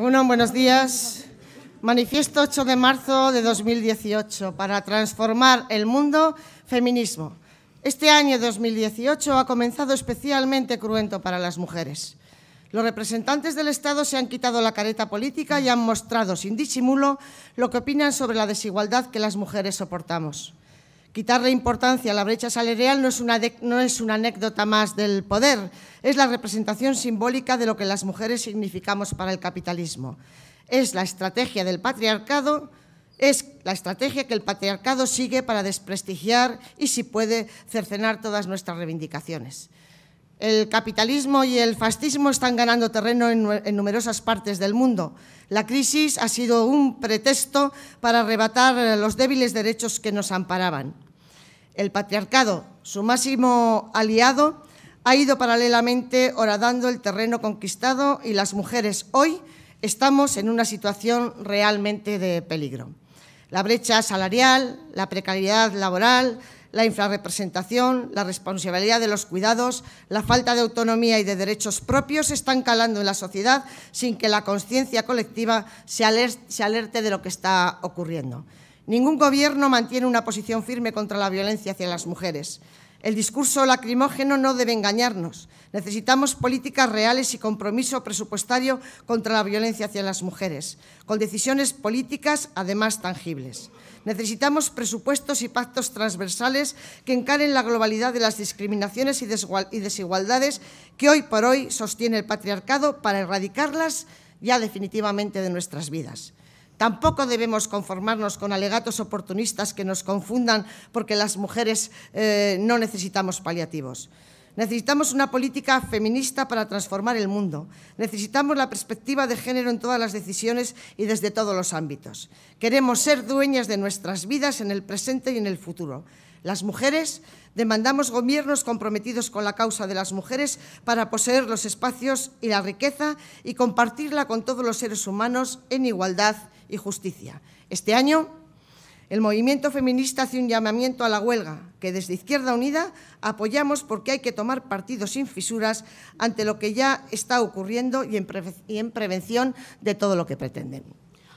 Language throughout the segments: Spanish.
buenos días. Manifiesto 8 de marzo de 2018 para transformar el mundo feminismo. Este año 2018 ha comenzado especialmente cruento para las mujeres. Los representantes del Estado se han quitado la careta política y han mostrado sin disimulo lo que opinan sobre la desigualdad que las mujeres soportamos. Quitarle importancia a la brecha salarial no es, una no es una anécdota más del poder, es la representación simbólica de lo que las mujeres significamos para el capitalismo. Es la estrategia del patriarcado es la estrategia que el patriarcado sigue para desprestigiar y, si puede, cercenar todas nuestras reivindicaciones. El capitalismo y el fascismo están ganando terreno en, numerosas partes del mundo. La crisis ha sido un pretexto para arrebatar los débiles derechos que nos amparaban el patriarcado, su máximo aliado, ha ido paralelamente horadando el terreno conquistado y las mujeres hoy estamos en una situación realmente de peligro. La brecha salarial, la precariedad laboral, la infrarrepresentación, la responsabilidad de los cuidados, la falta de autonomía y de derechos propios están calando en la sociedad sin que la conciencia colectiva se alerte de lo que está ocurriendo. Ningún gobierno mantiene una posición firme contra la violencia hacia las mujeres. El discurso lacrimógeno no debe engañarnos. Necesitamos políticas reales y compromiso presupuestario contra la violencia hacia las mujeres, con decisiones políticas además tangibles. Necesitamos presupuestos y pactos transversales que encaren la globalidad de las discriminaciones y desigualdades que hoy por hoy sostiene el patriarcado para erradicarlas ya definitivamente de nuestras vidas. Tampoco debemos conformarnos con alegatos oportunistas que nos confundan porque las mujeres eh, no necesitamos paliativos. Necesitamos una política feminista para transformar el mundo. Necesitamos la perspectiva de género en todas las decisiones y desde todos los ámbitos. Queremos ser dueñas de nuestras vidas en el presente y en el futuro. Las mujeres demandamos gobiernos comprometidos con la causa de las mujeres para poseer los espacios y la riqueza y compartirla con todos los seres humanos en igualdad y justicia. Este año, el movimiento feminista hace un llamamiento a la huelga, que desde Izquierda Unida apoyamos porque hay que tomar partido sin fisuras ante lo que ya está ocurriendo y en, prevención de todo lo que pretenden.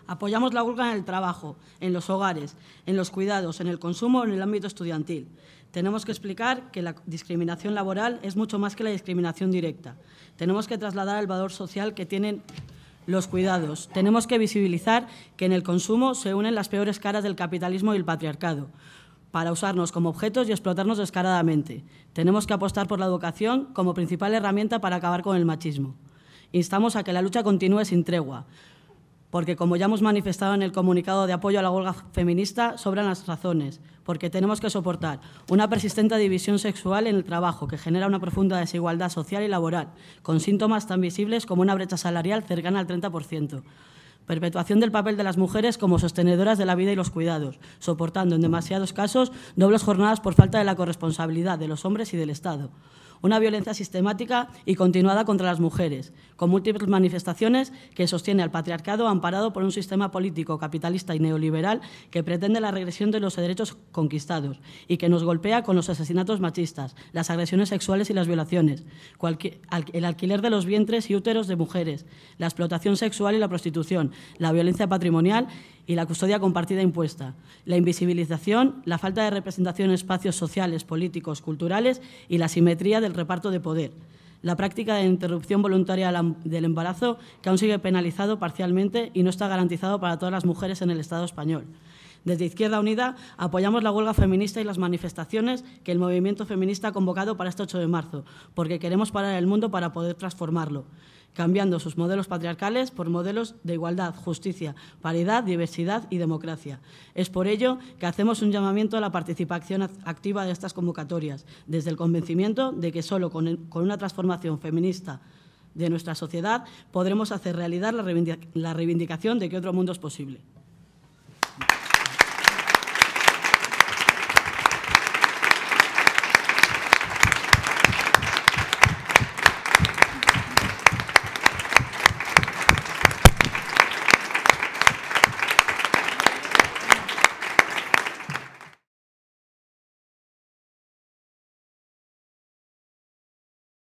Apoyamos la huelga en el trabajo, en los hogares, en los cuidados, en el consumo, en el ámbito estudiantil. Tenemos que explicar que la discriminación laboral es mucho más que la discriminación directa. Tenemos que trasladar el valor social que tienen los cuidados. Tenemos que visibilizar que en el consumo se unen las peores caras del capitalismo y el patriarcado para usarnos como objetos y explotarnos descaradamente. Tenemos que apostar por la educación como principal herramienta para acabar con el machismo. Instamos a que la lucha continúe sin tregua, porque como ya hemos manifestado en el comunicado de apoyo a la huelga feminista, sobran las razones, porque tenemos que soportar una persistente división sexual en el trabajo que genera una profunda desigualdad social y laboral, con síntomas tan visibles como una brecha salarial cercana al 30%. Perpetuación del papel de las mujeres como sostenedoras de la vida y los cuidados, soportando en demasiados casos dobles jornadas por falta de la corresponsabilidad de los hombres y del Estado una violencia sistemática y continuada contra las mujeres, con múltiples manifestaciones que sostiene al patriarcado amparado por un sistema político capitalista y neoliberal que pretende la regresión de los derechos conquistados y que nos golpea con los asesinatos machistas, las agresiones sexuales y las violaciones, el alquiler de los vientres y úteros de mujeres, la explotación sexual y la prostitución, la violencia patrimonial y la custodia compartida impuesta, la invisibilización, la falta de representación en espacios sociales, políticos, culturales y la simetría del reparto de poder, la práctica de interrupción voluntaria del embarazo que aún sigue penalizado parcialmente y no está garantizado para todas las mujeres en el Estado español, desde Izquierda Unida apoyamos la huelga feminista y las manifestaciones que el movimiento feminista ha convocado para este 8 de marzo, porque queremos parar el mundo para poder transformarlo, cambiando sus modelos patriarcales por modelos de igualdad, justicia, paridad, diversidad y democracia. Es por ello que hacemos un llamamiento a la participación activa de estas convocatorias, desde el convencimiento de que solo con, una transformación feminista de nuestra sociedad podremos hacer realidad la reivindicación de que otro mundo es posible.